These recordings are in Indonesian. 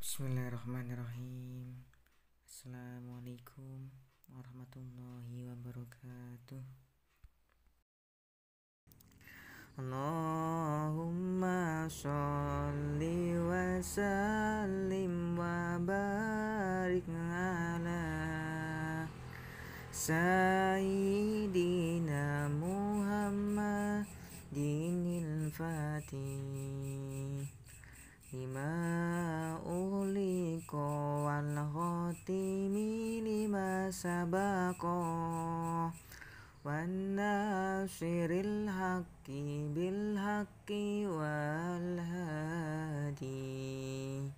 Bismillahirrahmanirrahim Assalamualaikum warahmatullahi wabarakatuh Allahumma sholli wa sallim wa barik ala Sayyidina Muhammadinil Fatih لما أوليك والخاتم لما سبق والناصر الحق بالحق والهادي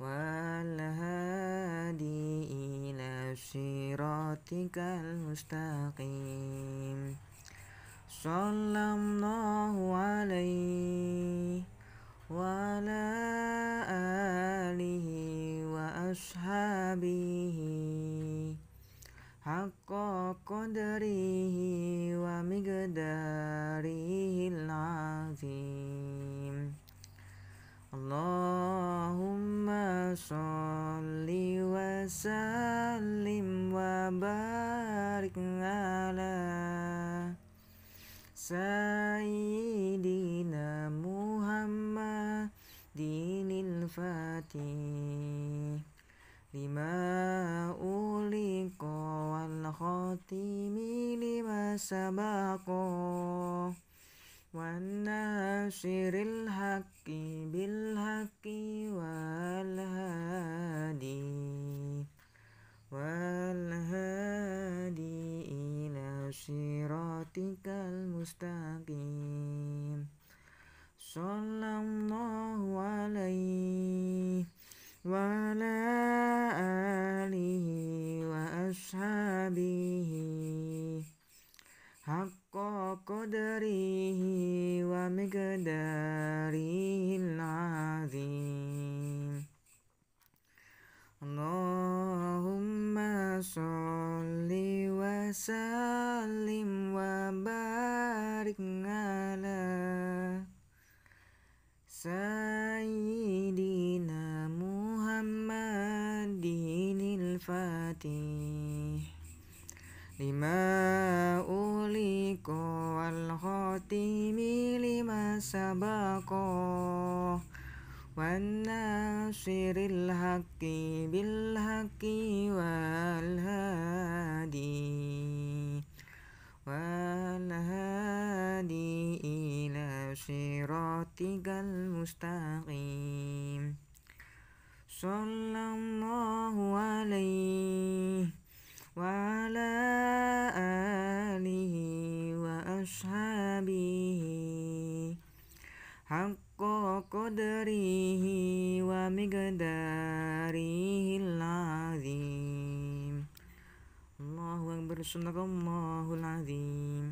والهادي إلى صراطك المستقيم صلى الله عليه قدره حق قدره ومقداره العظيم اللهم صل وسلم وبارك على سيدنا محمد دين الفاتح لما أغلق والخاتم لما سبق والناصر الحق بالحق والهادي والهادي إلى صراطك المستقيم صلى الله عليه وأصحابه حق قدره ومقداره العظيم اللهم صل وسلم وبارك على سيدنا محمد الفاتح لما أوليكو والخاتم لما سبق والناصر الحق بالحق والهادي والهادي إلى صراطك المستقيم sallallahu alaihi wa ala alihi wa ashabihi haqqa qadrihi wa migdarihi al-azim Allahu Akbar al Azim